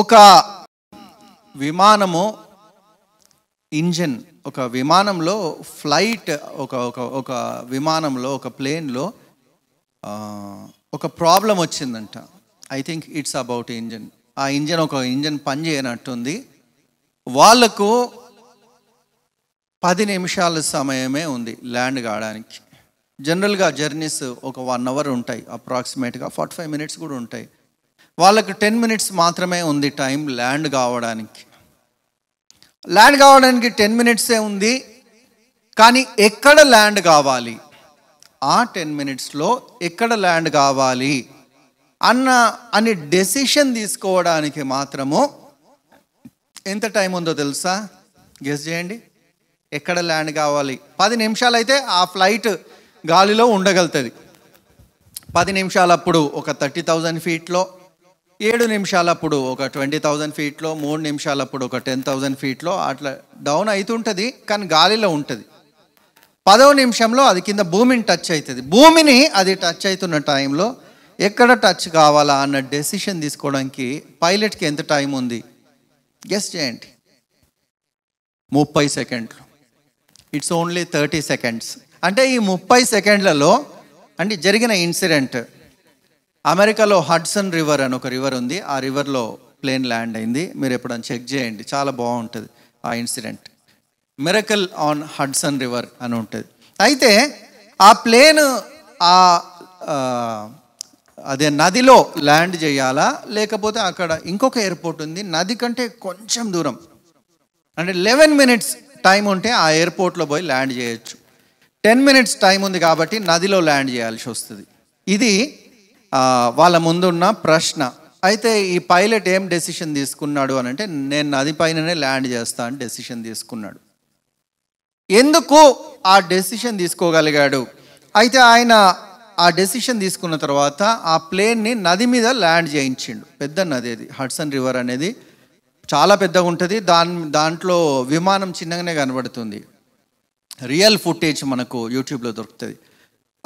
ఒక విమానము ఇంజన్ ఒక విమానంలో ఫ్లైట్ ఒక ఒక ఒక విమానంలో ఒక ప్లేన్లో ఒక ప్రాబ్లం వచ్చిందంట I think it's about engine ఆ ఇంజన్ ఒక ఇంజన్ పని చేయనట్టుంది వాళ్లకు పది నిమిషాల సమయమే ఉంది ల్యాండ్ కావడానికి జనరల్గా జర్నీస్ ఒక వన్ అవర్ ఉంటాయి అప్రాక్సిమేట్గా ఫార్టీ ఫైవ్ మినిట్స్ కూడా ఉంటాయి వాళ్ళకి టెన్ మినిట్స్ మాత్రమే ఉంది టైం ల్యాండ్ కావడానికి ల్యాండ్ కావడానికి టెన్ మినిట్సే ఉంది కానీ ఎక్కడ ల్యాండ్ కావాలి ఆ టెన్ మినిట్స్లో ఎక్కడ ల్యాండ్ కావాలి అన్న అని డెసిషన్ తీసుకోవడానికి మాత్రము ఎంత టైం ఉందో తెలుసా గెస్ చేయండి ఎక్కడ ల్యాండ్ కావాలి పది నిమిషాలు అయితే ఆ ఫ్లైట్ గాలిలో ఉండగలుగుతుంది పది నిమిషాలప్పుడు ఒక థర్టీ థౌజండ్ ఫీట్లో ఏడు నిమిషాలప్పుడు ఒక ట్వంటీ థౌజండ్ ఫీట్లో మూడు నిమిషాలప్పుడు ఒక టెన్ థౌజండ్ ఫీట్లో అట్లా డౌన్ అవుతుంటుంది కానీ గాలిలో ఉంటుంది పదవ నిమిషంలో అది కింద భూమిని టచ్ అవుతుంది భూమిని అది టచ్ అవుతున్న టైంలో ఎక్కడ టచ్ కావాలా అన్న డెసిషన్ తీసుకోవడానికి పైలట్కి ఎంత టైం ఉంది గెస్ చేయండి ముప్పై సెకండ్లు ఇట్స్ ఓన్లీ థర్టీ సెకండ్స్ అంటే ఈ ముప్పై సెకండ్లలో అంటే జరిగిన ఇన్సిడెంట్ అమెరికాలో హడ్సన్ రివర్ అని ఒక రివర్ ఉంది ఆ రివర్లో ప్లేన్ ల్యాండ్ అయింది మీరు ఎప్పుడైనా చెక్ చేయండి చాలా బాగుంటుంది ఆ incident miracle on Hudson river అని ఉంటుంది అయితే ఆ ప్లేన్ ఆ అదే నదిలో ల్యాండ్ చేయాలా లేకపోతే అక్కడ ఇంకొక ఎయిర్పోర్ట్ ఉంది నది కంటే కొంచెం దూరం అంటే లెవెన్ మినిట్స్ టైం ఉంటే ఆ ఎయిర్పోర్ట్లో పోయి ల్యాండ్ చేయొచ్చు టెన్ మినిట్స్ టైం ఉంది కాబట్టి నదిలో ల్యాండ్ చేయాల్సి వస్తుంది ఇది వాళ్ళ ముందున్న ప్రశ్న అయితే ఈ పైలట్ ఏం డెసిషన్ తీసుకున్నాడు అని అంటే నేను నది పైననే ల్యాండ్ చేస్తా అని డెసిషన్ తీసుకున్నాడు ఎందుకు ఆ డెసిషన్ తీసుకోగలిగాడు అయితే ఆయన ఆ డెసిషన్ తీసుకున్న తర్వాత ఆ ప్లేన్ని నది మీద ల్యాండ్ చేయించిండు పెద్ద నది అది హడ్సన్ రివర్ అనేది చాలా పెద్దగా ఉంటుంది దాని దాంట్లో విమానం చిన్నగానే కనబడుతుంది రియల్ ఫుటేజ్ మనకు యూట్యూబ్లో దొరుకుతుంది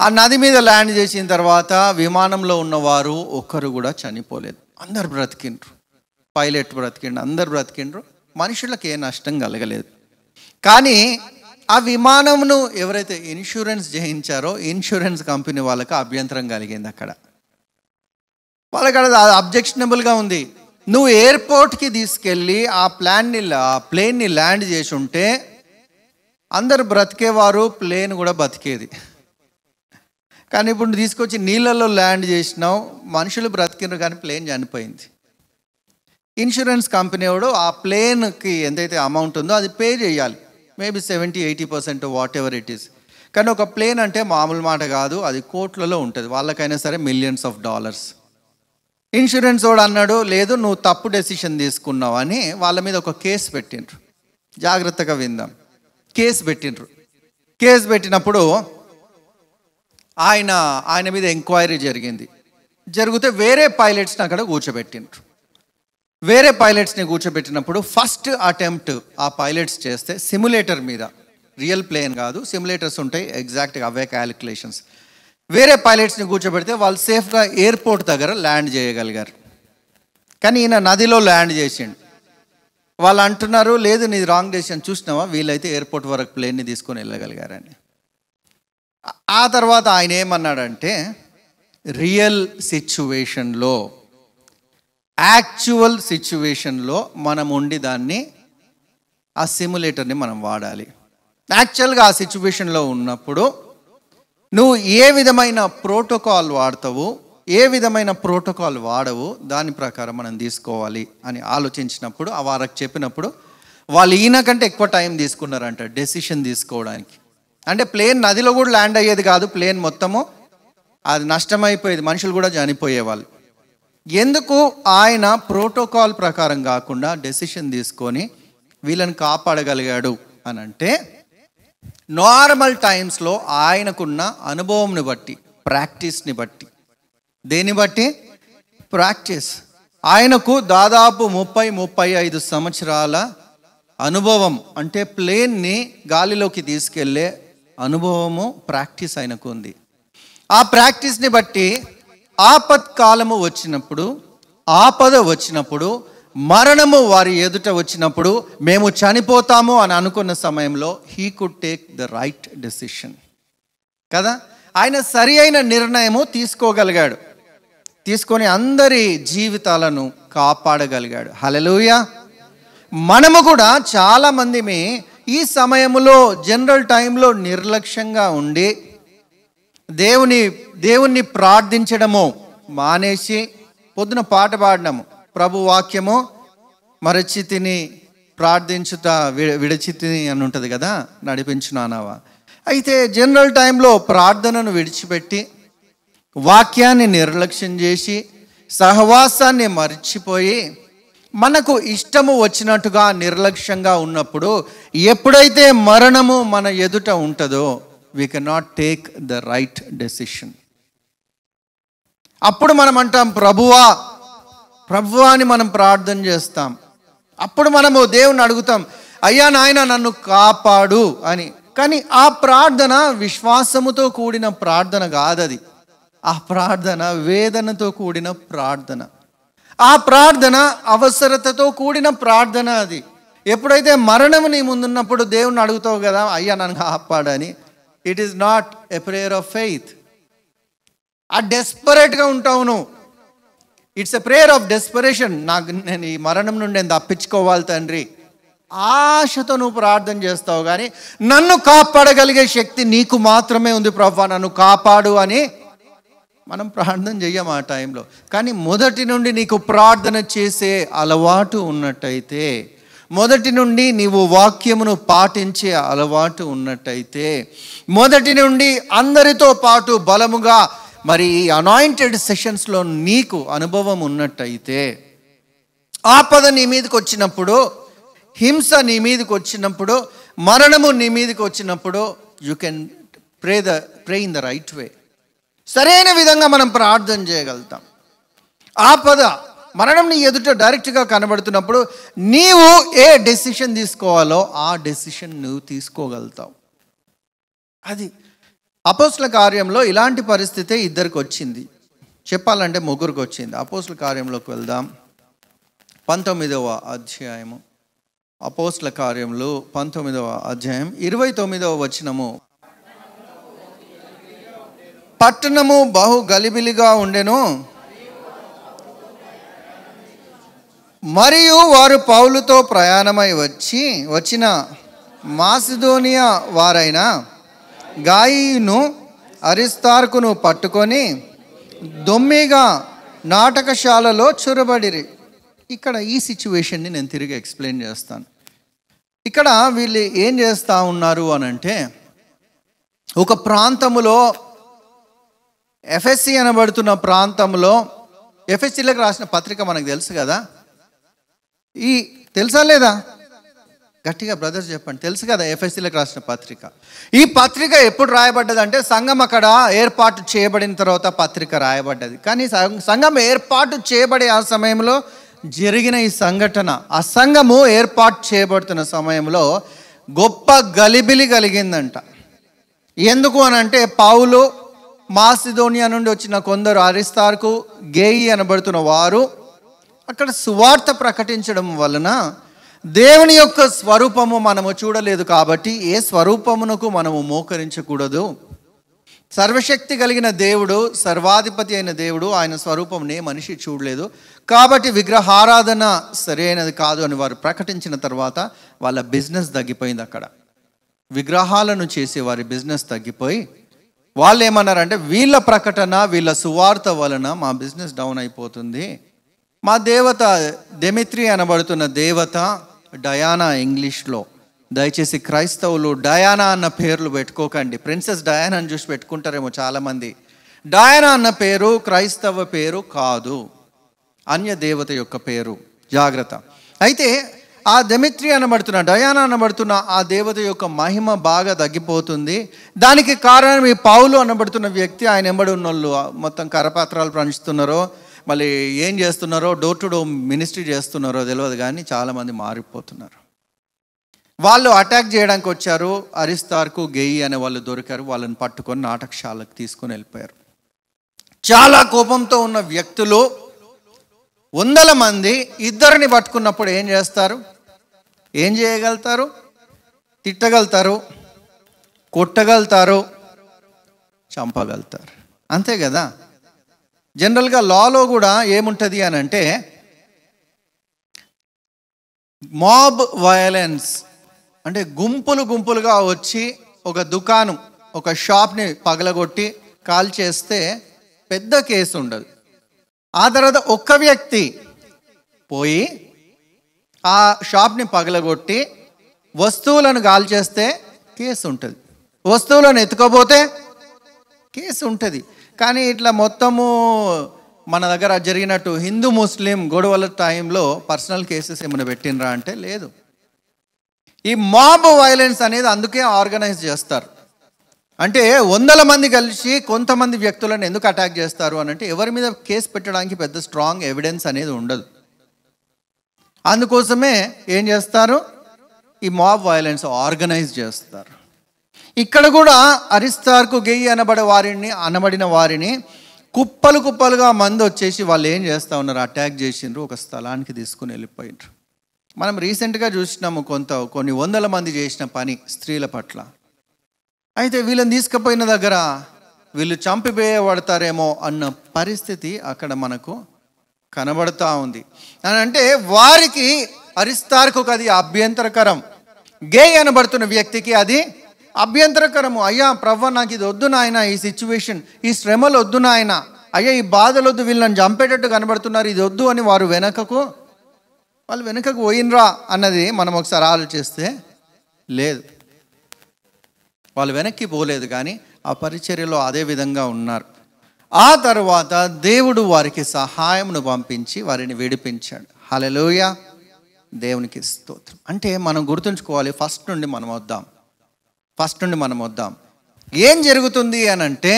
ఆ నది మీద ల్యాండ్ చేసిన తర్వాత విమానంలో ఉన్నవారు ఒక్కరు కూడా చనిపోలేదు అందరు బ్రతికిండ్రు పైలట్ బ్రతికిండ్రు అందరు బ్రతికిండ్రు మనుషులకు ఏ నష్టం కలగలేదు కానీ ఆ విమానంను ఎవరైతే ఇన్సూరెన్స్ చేయించారో ఇన్సూరెన్స్ కంపెనీ వాళ్ళకి అభ్యంతరం కలిగింది అక్కడ వాళ్ళక్కడ అబ్జెక్షనబుల్గా ఉంది నువ్వు ఎయిర్పోర్ట్కి తీసుకెళ్ళి ఆ ప్లాన్ని ఆ ప్లేన్ని ల్యాండ్ చేసి ఉంటే అందరు బ్రతికేవారు ప్లేన్ కూడా బతికేది కానీ ఇప్పుడు తీసుకొచ్చి నీళ్ళల్లో ల్యాండ్ చేసినావు మనుషులు బ్రతికినారు కానీ ప్లేన్ చనిపోయింది ఇన్సూరెన్స్ కంపెనీ వాడు ఆ ప్లేన్కి ఎంతైతే అమౌంట్ ఉందో అది పే చేయాలి maybe seventy eighty percent whatever it is కానీ ఒక ప్లేన్ అంటే మామూలు మాట కాదు అది కోట్లలో ఉంటుంది వాళ్ళకైనా సరే మిలియన్స్ ఆఫ్ డాలర్స్ ఇన్సూరెన్స్ వాడు అన్నాడు లేదు నువ్వు తప్పు డెసిషన్ తీసుకున్నావు అని వాళ్ళ మీద ఒక కేసు పెట్టిండ్రు జాగ్రత్తగా విందాం కేసు పెట్టిండ్రు కేసు పెట్టినప్పుడు ఆయన ఆయన మీద ఎంక్వైరీ జరిగింది జరిగితే వేరే పైలట్స్ని అక్కడ కూర్చోబెట్టిండ్రు వేరే పైలట్స్ని కూర్చోబెట్టినప్పుడు ఫస్ట్ అటెంప్ట్ ఆ పైలట్స్ చేస్తే సిమ్యులేటర్ మీద రియల్ ప్లేన్ కాదు సిమ్యులేటర్స్ ఉంటాయి ఎగ్జాక్ట్గా అవే క్యాలిక్యులేషన్స్ వేరే పైలట్స్ని కూర్చోబెడితే వాళ్ళు సేఫ్గా ఎయిర్పోర్ట్ దగ్గర ల్యాండ్ చేయగలిగారు కానీ ఈయన నదిలో ల్యాండ్ చేసిండు వాళ్ళు అంటున్నారు లేదు నీది రాంగ్ డెసిషన్ చూసినావా వీళ్ళైతే ఎయిర్పోర్ట్ వరకు ప్లేన్ని తీసుకొని వెళ్ళగలిగారని ఆ తర్వాత ఆయన ఏమన్నాడంటే రియల్ సిచ్యువేషన్లో యాక్చువల్ సిచ్యువేషన్లో మనం ఉండి దాన్ని ఆ సిమ్యులేటర్ని మనం వాడాలి యాక్చువల్గా ఆ సిచ్యువేషన్లో ఉన్నప్పుడు నువ్వు ఏ విధమైన ప్రోటోకాల్ వాడతావు ఏ విధమైన ప్రోటోకాల్ వాడవు దాని ప్రకారం మనం తీసుకోవాలి అని ఆలోచించినప్పుడు వారికి చెప్పినప్పుడు వాళ్ళు ఈయనకంటే ఎక్కువ టైం తీసుకున్నారంట డెసిషన్ తీసుకోవడానికి అంటే ప్లేన్ నదిలో కూడా ల్యాండ్ అయ్యేది కాదు ప్లేన్ మొత్తము అది నష్టమైపోయేది మనుషులు కూడా చనిపోయేవాళ్ళు ఎందుకు ఆయన ప్రోటోకాల్ ప్రకారం కాకుండా డెసిషన్ తీసుకొని వీళ్ళని కాపాడగలిగాడు అని అంటే నార్మల్ టైమ్స్లో ఆయనకున్న అనుభవంని బట్టి ప్రాక్టీస్ని బట్టి దేని బట్టి ప్రాక్టీస్ ఆయనకు దాదాపు ముప్పై ముప్పై ఐదు సంవత్సరాల అనుభవం అంటే ప్లేన్ని గాలిలోకి తీసుకెళ్లే అనుభవము ప్రాక్టీస్ ఆయనకు ఉంది ఆ ప్రాక్టీస్ని బట్టి కాలము వచ్చినప్పుడు ఆపద వచ్చినప్పుడు మరణము వారి ఎదుట వచ్చినప్పుడు మేము చనిపోతాము అని అనుకున్న సమయంలో he could take the right decision కదా ఆయన సరి అయిన నిర్ణయము తీసుకోగలిగాడు తీసుకొని అందరి జీవితాలను కాపాడగలిగాడు హలలుయా మనము కూడా చాలామందిమి ఈ సమయంలో జనరల్ టైంలో నిర్లక్ష్యంగా ఉండి దేవుని దేవుణ్ణి ప్రార్థించడము మానేసి పొద్దున పాట పాడినాము ప్రభు వాక్యము మరచితిని ప్రార్థించుట విడచితిని అని ఉంటుంది కదా నడిపించున్నానావా అయితే జనరల్ టైంలో ప్రార్థనను విడిచిపెట్టి వాక్యాన్ని నిర్లక్ష్యం చేసి సహవాసాన్ని మర్చిపోయి మనకు ఇష్టము వచ్చినట్టుగా నిర్లక్ష్యంగా ఉన్నప్పుడు ఎప్పుడైతే మరణము మన ఎదుట ఉంటుందో we cannot take the right decision అప్పుడు మనం అంటాం ప్రభువా ప్రభువా అని మనం ప్రార్థన చేస్తాం అప్పుడు మనము దేవుని అడుగుతాం అయ్యా నాయన నన్ను కాపాడు అని కానీ ఆ ప్రార్థన విశ్వాసముతో కూడిన ప్రార్థన కాదది ఆ ప్రార్థన వేదనతో కూడిన ప్రార్థన ఆ ప్రార్థన అవసరతతో కూడిన ప్రార్థన అది ఎప్పుడైతే మరణం నీ ముందున్నప్పుడు దేవుణ్ణి అడుగుతావు కదా అయ్యా నన్ను ఆపాడని it is not a prayer of faith ఆ డెస్పరేట్గా ఉంటావు నువ్వు it's a prayer of desperation నాకు నేను ఈ మరణం నుండి నేను తప్పించుకోవాలి తండ్రి ఆశతో నువ్వు ప్రార్థన చేస్తావు కానీ నన్ను కాపాడగలిగే శక్తి నీకు మాత్రమే ఉంది ప్రభా నన్ను కాపాడు అని మనం ప్రార్థన చెయ్యం ఆ టైంలో కానీ మొదటి నుండి నీకు ప్రార్థన చేసే అలవాటు ఉన్నట్టయితే మొదటి నుండి నీవు వాక్యమును పాటించే అలవాటు ఉన్నట్టయితే మొదటి నుండి అందరితో పాటు బలముగా మరి ఈ అనాయింటెడ్ సెషన్స్లో నీకు అనుభవం ఉన్నట్టయితే ఆపద నీ మీదకి వచ్చినప్పుడు హింస నీ మీదకి వచ్చినప్పుడు మరణము నీ మీదకి వచ్చినప్పుడు you can pray the pray in the right way సరైన విధంగా మనం ప్రార్థన చేయగలుగుతాం ఆ పద మరణం నీ ఎదుట డైరెక్ట్గా కనబడుతున్నప్పుడు నీవు ఏ డెసిషన్ తీసుకోవాలో ఆ డెసిషన్ నువ్వు తీసుకోగలుగుతావు అది అపోస్ల కార్యంలో ఇలాంటి పరిస్థితే ఇద్దరికి వచ్చింది చెప్పాలంటే ముగ్గురికి వచ్చింది అపోస్ల కార్యంలోకి వెళ్దాం పంతొమ్మిదవ అధ్యాయము అపోస్ల కార్యంలో పంతొమ్మిదవ అధ్యాయం ఇరవై తొమ్మిదవ వచనము పట్టణము బహు గలిబిలిగా ఉండెను మరియు వారు పౌలుతో ప్రయాణమై వచ్చి వచ్చిన మాసిదోనియా వారైన గాయిను అరిస్తార్కును పట్టుకొని దొమ్మిగా నాటకశాలలో చొరబడిరి ఇక్కడ ఈ సిచ్యువేషన్ని నేను తిరిగి ఎక్స్ప్లెయిన్ చేస్తాను ఇక్కడ వీళ్ళు ఏం చేస్తూ ఉన్నారు అనంటే ఒక ప్రాంతములో ఎఫ్ఎస్సి అనబడుతున్న ప్రాంతంలో ఎఫ్ఎస్సీలకు రాసిన పత్రిక మనకు తెలుసు కదా ఈ తెలుసా లేదా గట్టిగా బ్రదర్స్ చెప్పండి తెలుసు కదా ఎఫ్ఎస్సీలకు రాసిన పత్రిక ఈ పత్రిక ఎప్పుడు రాయబడ్డదంటే సంఘం అక్కడ ఏర్పాటు చేయబడిన తర్వాత పత్రిక రాయబడ్డది కానీ సంఘం ఏర్పాటు చేయబడే ఆ సమయంలో జరిగిన ఈ సంఘటన ఆ సంఘము ఏర్పాటు చేయబడుతున్న సమయంలో గొప్ప గలిబిలి కలిగిందంట ఎందుకు అని అంటే పావులు మాసిదోనియా నుండి వచ్చిన కొందరు అరిస్తార్కు గేయి అనబడుతున్న వారు అక్కడ సువార్త ప్రకటించడం వలన దేవుని యొక్క స్వరూపము మనము చూడలేదు కాబట్టి ఏ స్వరూపమునకు మనము మోకరించకూడదు సర్వశక్తి కలిగిన దేవుడు సర్వాధిపతి అయిన దేవుడు ఆయన స్వరూపంనే మనిషి చూడలేదు కాబట్టి విగ్రహారాధన సరైనది కాదు అని వారు ప్రకటించిన తర్వాత వాళ్ళ బిజినెస్ తగ్గిపోయింది అక్కడ విగ్రహాలను చేసే వారి బిజినెస్ తగ్గిపోయి వాళ్ళు ఏమన్నారంటే వీళ్ళ ప్రకటన వీళ్ళ సువార్త వలన మా బిజినెస్ డౌన్ అయిపోతుంది మా దేవత డెమిత్రి అనబడుతున్న దేవత డయానా ఇంగ్లీష్లో దయచేసి క్రైస్తవులు డయానా అన్న పేర్లు పెట్టుకోకండి ప్రిన్సెస్ డయానా అని చూసి పెట్టుకుంటారేమో చాలామంది డయానా అన్న పేరు క్రైస్తవ పేరు కాదు అన్య దేవత యొక్క పేరు జాగ్రత్త అయితే ఆ దమిత్రి అనబడుతున్న డయానా అనబడుతున్న ఆ దేవత యొక్క మహిమ బాగా తగ్గిపోతుంది దానికి కారణం ఈ పావులు అనబడుతున్న వ్యక్తి ఆయన ఎంబడి ఉన్నోళ్ళు మొత్తం కరపాత్రాలు పంచుతున్నారో మళ్ళీ ఏం చేస్తున్నారో డోర్ టు డోర్ మినిస్ట్రీ చేస్తున్నారో తెలియదు కానీ చాలామంది మారిపోతున్నారు వాళ్ళు అటాక్ చేయడానికి వచ్చారు అరిస్తార్కు గెయ్యి అనే వాళ్ళు దొరికారు వాళ్ళని పట్టుకొని నాటకశాలకు తీసుకొని వెళ్ళిపోయారు చాలా కోపంతో ఉన్న వ్యక్తులు వందల మంది ఇద్దరిని పట్టుకున్నప్పుడు ఏం చేస్తారు ఏం చేయగలుగుతారు తిట్టగలుగుతారు కొట్టగలుగుతారు చంపగలుగుతారు అంతే కదా జనరల్గా లాలో కూడా ఏముంటుంది అని అంటే మాబ్ వయలెన్స్ అంటే గుంపులు గుంపులుగా వచ్చి ఒక దుకాణం ఒక షాప్ని పగలగొట్టి కాల్ చేస్తే పెద్ద కేసు ఉండదు ఆ తర్వాత ఒక్క వ్యక్తి పోయి ఆ షాప్ని పగలగొట్టి వస్తువులను గాలి చేస్తే కేసు ఉంటుంది వస్తువులను ఎత్తుకోపోతే కేసు ఉంటుంది కానీ ఇట్లా మొత్తము మన దగ్గర జరిగినట్టు హిందూ ముస్లిం గొడవల టైంలో పర్సనల్ కేసెస్ ఏమైనా పెట్టినరా అంటే లేదు ఈ మాబ్ వైలెన్స్ అనేది అందుకే ఆర్గనైజ్ చేస్తారు అంటే వందల మంది కలిసి కొంతమంది వ్యక్తులను ఎందుకు అటాక్ చేస్తారు అని అంటే ఎవరి మీద కేసు పెట్టడానికి పెద్ద స్ట్రాంగ్ ఎవిడెన్స్ అనేది ఉండదు అందుకోసమే ఏం చేస్తారు ఈ మాబ్ వైలెన్స్ ఆర్గనైజ్ చేస్తారు ఇక్కడ కూడా అరిస్తార్కు గెయ్యి అనబడే వారిని అనబడిన వారిని కుప్పలు కుప్పలుగా మంది వచ్చేసి వాళ్ళు ఏం చేస్తూ ఉన్నారు అటాక్ చేసిండ్రు ఒక స్థలానికి తీసుకుని వెళ్ళిపోయినారు మనం రీసెంట్గా చూసినాము కొంత కొన్ని వందల మంది చేసిన పని స్త్రీల పట్ల అయితే వీళ్ళని తీసుకుపోయిన దగ్గర వీళ్ళు చంపిపోయబడతారేమో అన్న పరిస్థితి అక్కడ మనకు కనబడుతూ ఉంది అని అంటే వారికి అరిస్తార్కు అది అభ్యంతరకరం గే అనబడుతున్న వ్యక్తికి అది అభ్యంతరకరము అయ్యా ప్రవ్వ నాకు ఇది వద్దు నాయన ఈ సిచ్యువేషన్ ఈ శ్రమలు వద్దు నాయన అయ్యా ఈ బాధలు వద్దు వీళ్ళని చంపేటట్టు కనబడుతున్నారు ఇది వద్దు అని వారు వెనకకు వాళ్ళు వెనకకు పోయినరా అన్నది మనం ఒకసారి ఆలోచిస్తే లేదు వాళ్ళు వెనక్కి పోలేదు కానీ ఆ పరిచర్యలో అదే విధంగా ఉన్నారు ఆ తర్వాత దేవుడు వారికి సహాయమును పంపించి వారిని విడిపించాడు హలలోయ దేవునికి స్తోత్రం అంటే మనం గుర్తుంచుకోవాలి ఫస్ట్ నుండి మనం వద్దాం ఫస్ట్ నుండి మనం వద్దాం ఏం జరుగుతుంది అని అంటే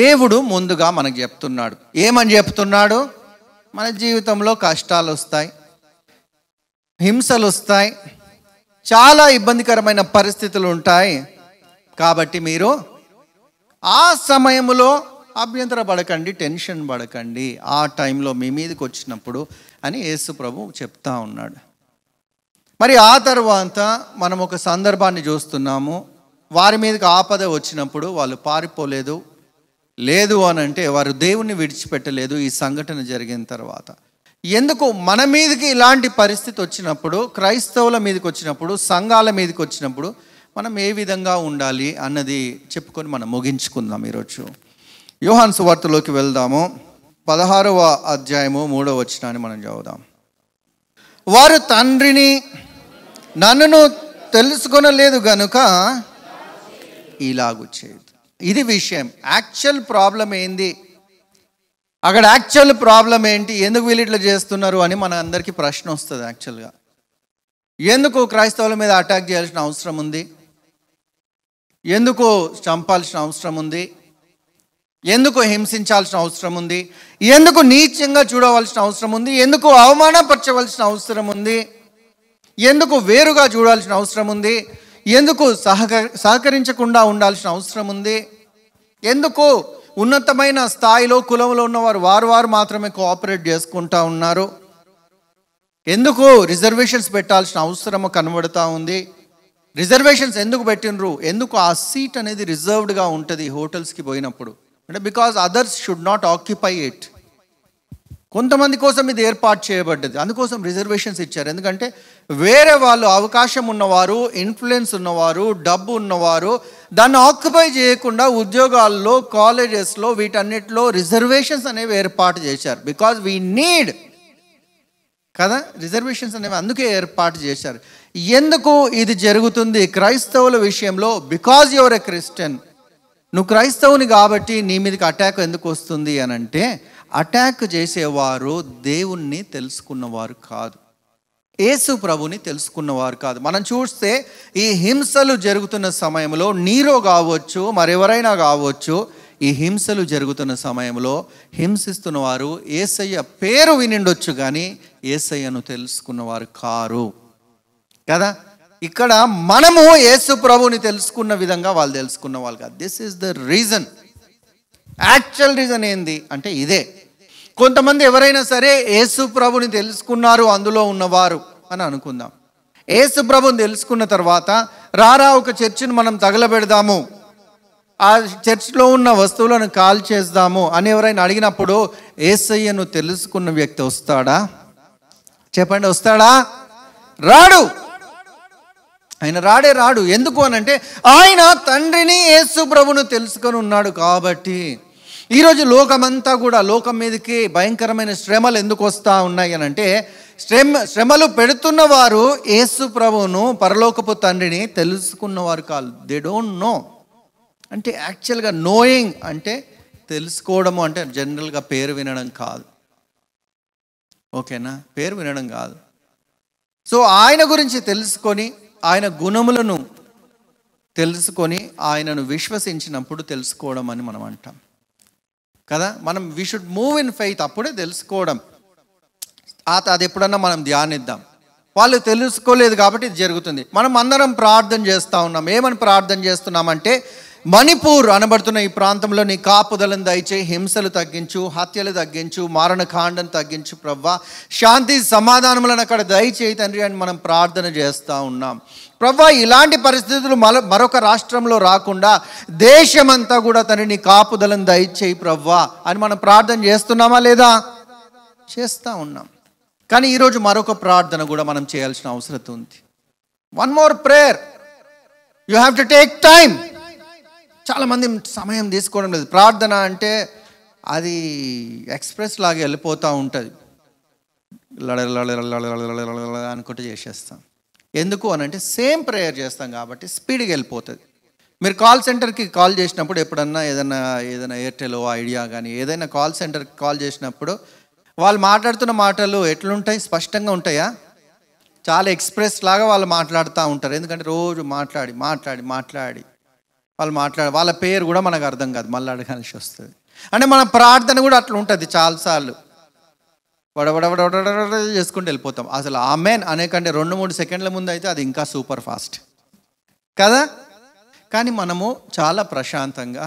దేవుడు ముందుగా మనకు చెప్తున్నాడు ఏమని చెప్తున్నాడు మన జీవితంలో కష్టాలు వస్తాయి హింసలు వస్తాయి చాలా ఇబ్బందికరమైన పరిస్థితులు ఉంటాయి కాబట్టి మీరు ఆ సమయంలో అభ్యంతర పడకండి టెన్షన్ పడకండి ఆ టైంలో మీ మీదకి వచ్చినప్పుడు అని యేసు ప్రభు చెప్తా ఉన్నాడు మరి ఆ తర్వాత మనం ఒక సందర్భాన్ని చూస్తున్నాము వారి మీదకి ఆపద వచ్చినప్పుడు వాళ్ళు పారిపోలేదు లేదు అని అంటే వారు దేవుణ్ణి విడిచిపెట్టలేదు ఈ సంఘటన జరిగిన తర్వాత ఎందుకు మన మీదకి ఇలాంటి పరిస్థితి వచ్చినప్పుడు క్రైస్తవుల మీదకి వచ్చినప్పుడు సంఘాల మీదకి వచ్చినప్పుడు మనం ఏ విధంగా ఉండాలి అన్నది చెప్పుకొని మనం ముగించుకుందాం ఈరోజు యోహాన్ సువార్తలోకి వెళ్దాము పదహారవ అధ్యాయము మూడవ వచ్చినాన్ని మనం చదువుదాం వారు తండ్రిని నన్నును తెలుసుకొనలేదు గనుక ఇలాగు చేయదు ఇది విషయం యాక్చువల్ ప్రాబ్లం ఏంది అక్కడ యాక్చువల్ ప్రాబ్లం ఏంటి ఎందుకు వీళ్ళు ఇట్లా చేస్తున్నారు అని మన అందరికీ ప్రశ్న వస్తుంది యాక్చువల్గా ఎందుకు క్రైస్తవుల మీద అటాక్ చేయాల్సిన అవసరం ఉంది ఎందుకు చంపాల్సిన అవసరం ఉంది ఎందుకు హింసించాల్సిన అవసరం ఉంది ఎందుకు నీచంగా చూడవలసిన అవసరం ఉంది ఎందుకు అవమానపరచవలసిన అవసరం ఉంది ఎందుకు వేరుగా చూడాల్సిన అవసరం ఉంది ఎందుకు సహక సహకరించకుండా ఉండాల్సిన అవసరం ఉంది ఎందుకు ఉన్నతమైన స్థాయిలో కులంలో ఉన్నవారు వారు వారు మాత్రమే కోఆపరేట్ చేసుకుంటా ఉన్నారు ఎందుకు రిజర్వేషన్స్ పెట్టాల్సిన అవసరము కనబడుతూ ఉంది రిజర్వేషన్స్ ఎందుకు పెట్టినరు ఎందుకు ఆ సీట్ అనేది రిజర్వ్డ్గా ఉంటుంది హోటల్స్కి పోయినప్పుడు అంటే because others should not occupy it కొంతమంది కోసం ఇది ఏర్పాటు చేయబడ్డది అందుకోసం రిజర్వేషన్స్ ఇచ్చారు ఎందుకంటే వేరే వాళ్ళు అవకాశం ఉన్నవారు ఇన్ఫ్లుయెన్స్ ఉన్నవారు డబ్బు ఉన్నవారు దాన్ని ఆక్యుపై చేయకుండా ఉద్యోగాల్లో కాలేజెస్లో వీటన్నిటిలో రిజర్వేషన్స్ అనేవి ఏర్పాటు చేశారు బికాజ్ వీ నీడ్ కదా రిజర్వేషన్స్ అనేవి అందుకే ఏర్పాటు చేశారు ఎందుకు ఇది జరుగుతుంది క్రైస్తవుల విషయంలో బికాజ్ యువర్ ఎ క్రిస్టియన్ నువ్వు క్రైస్తవుని కాబట్టి నీ మీదకి అటాక్ ఎందుకు వస్తుంది అని అంటే అటాక్ చేసేవారు దేవుణ్ణి తెలుసుకున్నవారు కాదు యేసు ప్రభుని తెలుసుకున్నవారు కాదు మనం చూస్తే ఈ హింసలు జరుగుతున్న సమయంలో నీరో కావచ్చు మరెవరైనా కావచ్చు ఈ హింసలు జరుగుతున్న సమయంలో హింసిస్తున్న వారు ఏసయ్య పేరు వినిండొచ్చు కానీ ఏసయ్యను తెలుసుకున్నవారు కారు కదా ఇక్కడ మనము యేసు ప్రభుని తెలుసుకున్న విధంగా వాళ్ళు తెలుసుకున్న వాళ్ళు కాదు this is the reason actual reason ఏంది అంటే ఇదే కొంతమంది ఎవరైనా సరే యేసు ప్రభుని తెలుసుకున్నారు అందులో ఉన్నవారు అని అనుకుందాం యేసు ప్రభుని తెలుసుకున్న తర్వాత రారా ఒక చర్చిని మనం తగలబెడదాము ఆ చర్చ్లో ఉన్న వస్తువులను కాల్ చేద్దాము అని ఎవరైనా అడిగినప్పుడు ఏసయ్యను తెలుసుకున్న వ్యక్తి వస్తాడా చెప్పండి వస్తాడా రాడు ఆయన రాడే రాడు ఎందుకు అనంటే ఆయన తండ్రిని యేసు ప్రభును తెలుసుకొని ఉన్నాడు కాబట్టి ఈరోజు లోకమంతా కూడా లోకం మీదకి భయంకరమైన శ్రమలు ఎందుకు వస్తూ ఉన్నాయి అని అంటే శ్రమ శ్రమలు పెడుతున్న వారు యేసు ప్రభువును పరలోకపు తండ్రిని తెలుసుకున్నవారు కాదు దే డోంట్ నో అంటే యాక్చువల్గా నోయింగ్ అంటే తెలుసుకోవడము అంటే జనరల్గా పేరు వినడం కాదు ఓకేనా పేరు వినడం కాదు సో ఆయన గురించి తెలుసుకొని ఆయన గుణములను తెలుసుకొని ఆయనను విశ్వసించినప్పుడు తెలుసుకోవడం అని మనం అంటాం కదా మనం we should move in faith అప్పుడే తెలుసుకోవడం అది ఎప్పుడన్నా మనం ధ్యానిద్దాం వాళ్ళు తెలుసుకోలేదు కాబట్టి ఇది జరుగుతుంది మనం అందరం ప్రార్థన చేస్తూ ఉన్నాం ఏమని ప్రార్థన చేస్తున్నామంటే మణిపూర్ అనబడుతున్న ఈ ప్రాంతంలో నీ కాపుదలను దయచే హింసలు తగ్గించు హత్యలు తగ్గించు మారణకాండను తగ్గించు ప్రవ్వా శాంతి సమాధానములను అక్కడ దయచేయి తండ్రి అని మనం ప్రార్థన చేస్తూ ఉన్నాం ప్రవ్వా ఇలాంటి పరిస్థితులు మరొక రాష్ట్రంలో రాకుండా దేశమంతా కూడా తండ్రి నీ కాపుదలను దయచేయి ప్రవ్వా అని మనం ప్రార్థన చేస్తున్నామా లేదా చేస్తూ ఉన్నాం కానీ ఈరోజు మరొక ప్రార్థన కూడా మనం చేయాల్సిన అవసరం ఉంది one more prayer you have to take time చాలామంది సమయం తీసుకోవడం లేదు ప్రార్థన అంటే అది ఎక్స్ప్రెస్ లాగా వెళ్ళిపోతూ ఉంటుంది అనుకుంటూ చేసేస్తాం ఎందుకు అని అంటే సేమ్ ప్రేయర్ చేస్తాం కాబట్టి స్పీడ్గా వెళ్ళిపోతుంది మీరు కాల్ సెంటర్కి కాల్ చేసినప్పుడు ఎప్పుడన్నా ఏదైనా ఏదైనా ఎయిర్టెల్ ఐడియా కానీ ఏదైనా కాల్ సెంటర్కి కాల్ చేసినప్పుడు వాళ్ళు మాట్లాడుతున్న మాటలు ఎట్లుంటాయి స్పష్టంగా ఉంటాయా చాలా ఎక్స్ప్రెస్ లాగా వాళ్ళు మాట్లాడుతూ ఉంటారు ఎందుకంటే రోజు మాట్లాడి మాట్లాడి మాట్లాడి వాళ్ళు మాట్లాడ వాళ్ళ పేరు కూడా మనకు అర్థం కాదు మళ్ళీ అడగాల్సి వస్తుంది అంటే మన ప్రార్థన కూడా అట్లా ఉంటుంది చాలాసార్లు వడవడవడవడ చేసుకుంటూ వెళ్ళిపోతాం అసలు మేన్ అనే కంటే రెండు మూడు సెకండ్ల ముందు అయితే అది ఇంకా సూపర్ ఫాస్ట్ కదా కానీ మనము చాలా ప్రశాంతంగా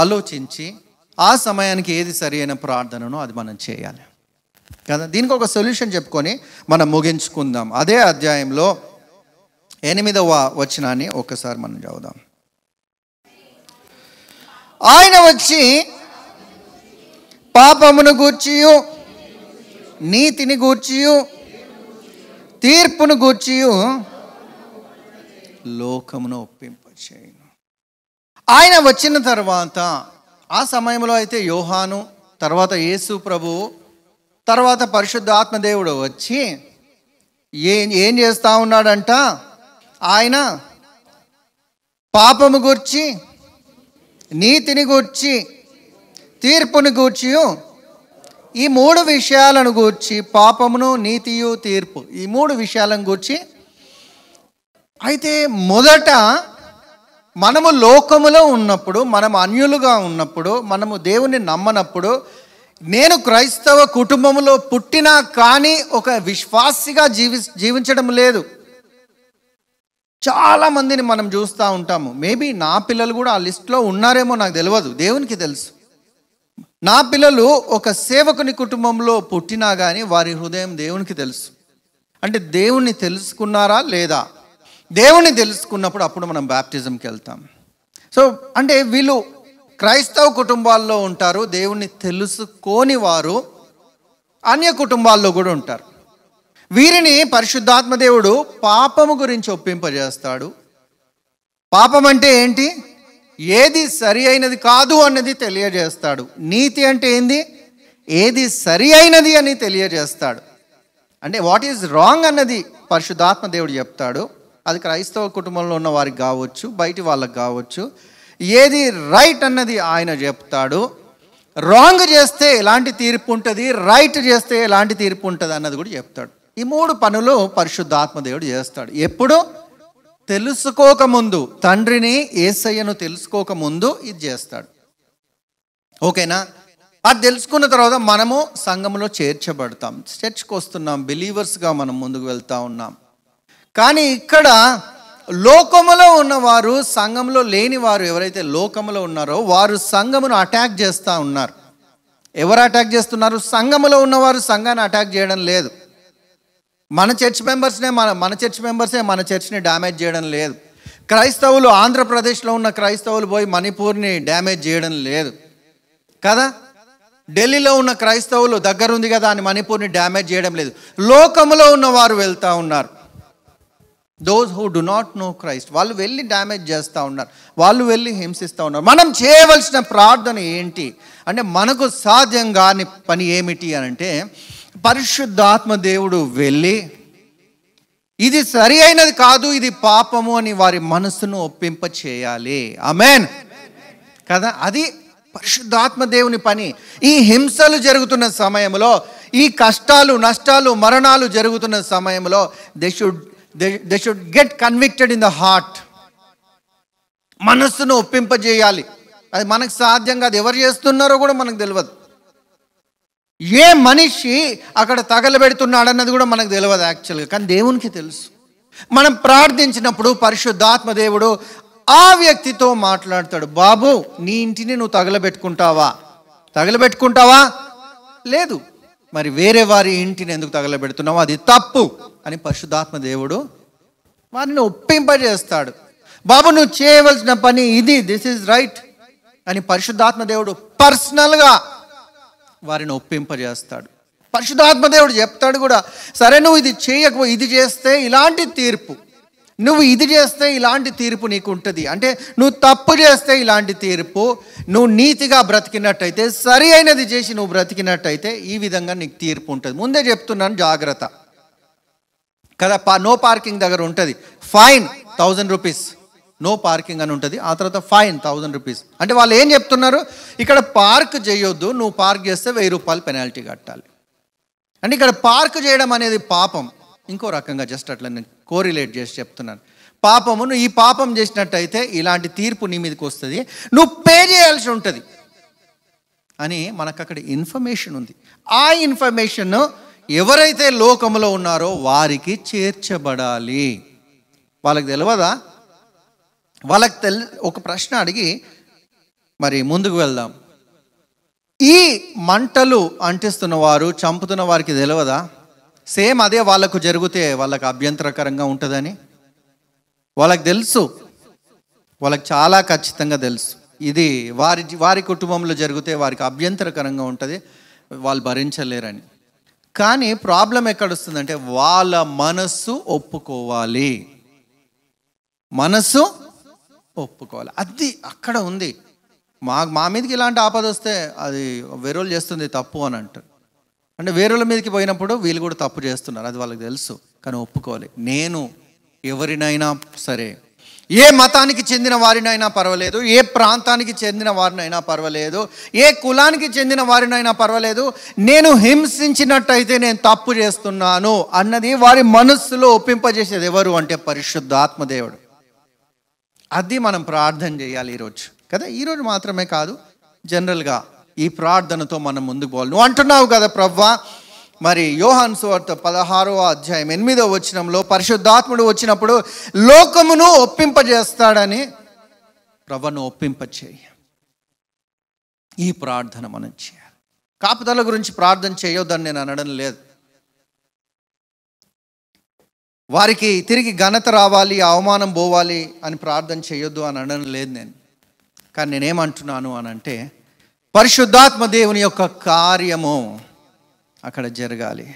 ఆలోచించి ఆ సమయానికి ఏది సరి అయిన ప్రార్థననో అది మనం చేయాలి కదా దీనికి ఒక సొల్యూషన్ చెప్పుకొని మనం ముగించుకుందాం అదే అధ్యాయంలో ఎనిమిదవ వచనాన్ని ఒకసారి మనం చదువుదాం ఆయన వచ్చి పాపమును గూర్చియు నీతిని గూర్చియు తీర్పును గూర్చియు లోకమును ఒప్పింపచేయను ఆయన వచ్చిన తర్వాత ఆ సమయంలో అయితే యోహాను తర్వాత యేసు ప్రభు తర్వాత పరిశుద్ధ ఆత్మదేవుడు వచ్చి ఏం ఏం చేస్తూ ఉన్నాడంట ఆయన పాపము గుర్చి నీతిని గూర్చి తీర్పుని గూర్చి ఈ మూడు విషయాలను గూర్చి పాపమును నీతియు తీర్పు ఈ మూడు విషయాలను గూర్చి అయితే మొదట మనము లోకములో ఉన్నప్పుడు మనం అన్యులుగా ఉన్నప్పుడు మనము దేవుని నమ్మనప్పుడు నేను క్రైస్తవ కుటుంబంలో పుట్టినా కానీ ఒక విశ్వాసిగా జీవి జీవించడం లేదు చాలామందిని మనం చూస్తూ ఉంటాము మేబీ నా పిల్లలు కూడా ఆ లిస్ట్లో ఉన్నారేమో నాకు తెలియదు దేవునికి తెలుసు నా పిల్లలు ఒక సేవకుని కుటుంబంలో పుట్టినా కానీ వారి హృదయం దేవునికి తెలుసు అంటే దేవుణ్ణి తెలుసుకున్నారా లేదా దేవుణ్ణి తెలుసుకున్నప్పుడు అప్పుడు మనం బ్యాప్టిజంకి వెళ్తాం సో అంటే వీళ్ళు క్రైస్తవ కుటుంబాల్లో ఉంటారు దేవుణ్ణి తెలుసుకోని వారు అన్య కుటుంబాల్లో కూడా ఉంటారు వీరిని పరిశుద్ధాత్మదేవుడు పాపము గురించి ఒప్పింపజేస్తాడు పాపం అంటే ఏంటి ఏది సరి అయినది కాదు అన్నది తెలియజేస్తాడు నీతి అంటే ఏంది ఏది సరి అయినది అని తెలియజేస్తాడు అంటే వాట్ ఈజ్ రాంగ్ అన్నది పరిశుద్ధాత్మ దేవుడు చెప్తాడు అది క్రైస్తవ కుటుంబంలో ఉన్న వారికి కావచ్చు బయటి వాళ్ళకి కావచ్చు ఏది రైట్ అన్నది ఆయన చెప్తాడు రాంగ్ చేస్తే ఎలాంటి తీర్పు ఉంటుంది రైట్ చేస్తే ఎలాంటి తీర్పు ఉంటుంది అన్నది కూడా చెప్తాడు ఈ మూడు పనులు పరిశుద్ధాత్మదేవుడు చేస్తాడు ఎప్పుడు తెలుసుకోకముందు తండ్రిని ఏసయ్యను తెలుసుకోకముందు ఇది చేస్తాడు ఓకేనా అది తెలుసుకున్న తర్వాత మనము సంఘంలో చేర్చబడతాం చర్చ్కి వస్తున్నాం బిలీవర్స్గా మనం ముందుకు వెళ్తూ ఉన్నాం కానీ ఇక్కడ లోకములో ఉన్నవారు సంఘంలో లేని వారు ఎవరైతే లోకములో ఉన్నారో వారు సంఘమును అటాక్ చేస్తూ ఉన్నారు ఎవరు అటాక్ చేస్తున్నారు సంఘములో ఉన్నవారు సంఘాన్ని అటాక్ చేయడం లేదు మన చర్చ్ మెంబర్స్నే మన మన చర్చ్ మెంబర్సే మన చర్చ్ని డ్యామేజ్ చేయడం లేదు క్రైస్తవులు ఆంధ్రప్రదేశ్లో ఉన్న క్రైస్తవులు పోయి మణిపూర్ని డ్యామేజ్ చేయడం లేదు కదా ఢిల్లీలో ఉన్న క్రైస్తవులు దగ్గరుంది కదా అని మణిపూర్ని డ్యామేజ్ చేయడం లేదు లోకంలో ఉన్నవారు వెళ్తూ ఉన్నారు those who do not know Christ వాళ్ళు వెళ్ళి డ్యామేజ్ చేస్తూ ఉన్నారు వాళ్ళు వెళ్ళి హింసిస్తూ ఉన్నారు మనం చేయవలసిన ప్రార్థన ఏంటి అంటే మనకు సాధ్యం కాని పని ఏమిటి అని అంటే పరిశుద్ధాత్మ దేవుడు వెళ్ళి ఇది సరి అయినది కాదు ఇది పాపము అని వారి మనస్సును ఒప్పింప చేయాలి అమెన్ కదా అది పరిశుద్ధాత్మ దేవుని పని ఈ హింసలు జరుగుతున్న సమయంలో ఈ కష్టాలు నష్టాలు మరణాలు జరుగుతున్న సమయంలో they should they should get convicted in the heart మనస్సును ఒప్పింపజేయాలి అది మనకు సాధ్యం కాదు ఎవరు చేస్తున్నారో కూడా మనకు తెలియదు ఏ మనిషి అక్కడ తగలబెడుతున్నాడన్నది కూడా మనకు తెలియదు యాక్చువల్గా కానీ దేవునికి తెలుసు మనం ప్రార్థించినప్పుడు పరిశుద్ధాత్మ దేవుడు ఆ వ్యక్తితో మాట్లాడతాడు బాబు నీ ఇంటిని నువ్వు తగలబెట్టుకుంటావా తగలబెట్టుకుంటావా లేదు మరి వేరే వారి ఇంటిని ఎందుకు తగలబెడుతున్నావు అది తప్పు అని పరిశుద్ధాత్మ దేవుడు వారిని ఒప్పింపజేస్తాడు బాబు నువ్వు చేయవలసిన పని ఇది దిస్ ఈజ్ రైట్ అని పరిశుద్ధాత్మ దేవుడు పర్సనల్గా వారిని ఒప్పింపజేస్తాడు పరిశుధాత్మదేవుడు చెప్తాడు కూడా సరే నువ్వు ఇది చేయకపో ఇది చేస్తే ఇలాంటి తీర్పు నువ్వు ఇది చేస్తే ఇలాంటి తీర్పు నీకు ఉంటుంది అంటే నువ్వు తప్పు చేస్తే ఇలాంటి తీర్పు నువ్వు నీతిగా బ్రతికినట్టయితే సరి అయినది చేసి నువ్వు బ్రతికినట్టయితే ఈ విధంగా నీకు తీర్పు ఉంటుంది ముందే చెప్తున్నాను జాగ్రత్త కదా నో పార్కింగ్ దగ్గర ఉంటుంది fine thousand rupees no parking అని ఉంటుంది ఆ తర్వాత ఫైన్ థౌజండ్ రూపీస్ అంటే వాళ్ళు ఏం చెప్తున్నారు ఇక్కడ పార్క్ చేయొద్దు నువ్వు పార్క్ చేస్తే వెయ్యి రూపాయలు పెనాల్టీ కట్టాలి అంటే ఇక్కడ పార్క్ చేయడం అనేది పాపం ఇంకో రకంగా జస్ట్ అట్లా నేను కోరిలేట్ చేసి చెప్తున్నాను పాపము నువ్వు ఈ పాపం చేసినట్టయితే ఇలాంటి తీర్పు నీ మీదకి వస్తుంది నువ్వు పే చేయాల్సి ఉంటుంది అని మనకు అక్కడ ఇన్ఫర్మేషన్ ఉంది ఆ ఇన్ఫర్మేషన్ ఎవరైతే లోకంలో ఉన్నారో వారికి చేర్చబడాలి వాళ్ళకి తెలియదా వాళ్ళకి తెల్ ఒక ప్రశ్న అడిగి మరి ముందుకు వెళ్దాం ఈ మంటలు అంటిస్తున్న వారు చంపుతున్న వారికి తెలియదా సేమ్ అదే వాళ్ళకు జరిగితే వాళ్ళకి అభ్యంతరకరంగా ఉంటుందని వాళ్ళకి తెలుసు వాళ్ళకి చాలా ఖచ్చితంగా తెలుసు ఇది వారి వారి కుటుంబంలో జరిగితే వారికి అభ్యంతరకరంగా ఉంటుంది వాళ్ళు భరించలేరని కానీ ప్రాబ్లం ఎక్కడొస్తుందంటే వాళ్ళ మనస్సు ఒప్పుకోవాలి మనస్సు ఒప్పుకోవాలి అది అక్కడ ఉంది మా మా మీదకి ఇలాంటి ఆపద వస్తే అది వేరేలు చేస్తుంది తప్పు అని అంటారు అంటే వేరేల మీదకి పోయినప్పుడు వీళ్ళు కూడా తప్పు చేస్తున్నారు అది వాళ్ళకి తెలుసు కానీ ఒప్పుకోవాలి నేను ఎవరినైనా సరే ఏ మతానికి చెందిన వారినైనా పర్వాలేదు ఏ ప్రాంతానికి చెందిన వారినైనా పర్వాలేదు ఏ కులానికి చెందిన వారినైనా పర్వాలేదు నేను హింసించినట్టయితే నేను తప్పు చేస్తున్నాను అన్నది వారి మనస్సులో ఒప్పింపజేసేది ఎవరు అంటే పరిశుద్ధ ఆత్మదేవుడు అది మనం ప్రార్థన చేయాలి ఈరోజు కదా ఈరోజు మాత్రమే కాదు జనరల్గా ఈ ప్రార్థనతో మనం ముందుకు పోవాలి నువ్వు అంటున్నావు కదా ప్రవ్వా మరి యోహాన్ సువార్త పదహారో అధ్యాయం ఎనిమిదో వచ్చినంలో పరిశుద్ధాత్ముడు వచ్చినప్పుడు లోకమును ఒప్పింపజేస్తాడని ప్రవ్వను ఒప్పింపచేయ ఈ ప్రార్థన మనం చేయాలి కాపుదల గురించి ప్రార్థన చేయొద్దని నేను అనడం లేదు వారికి తిరిగి ఘనత రావాలి అవమానం పోవాలి అని ప్రార్థన చేయొద్దు అని అనడం లేదు నేను కానీ నేనేమంటున్నాను అని అంటే పరిశుద్ధాత్మ దేవుని యొక్క కార్యము అక్కడ జరగాలి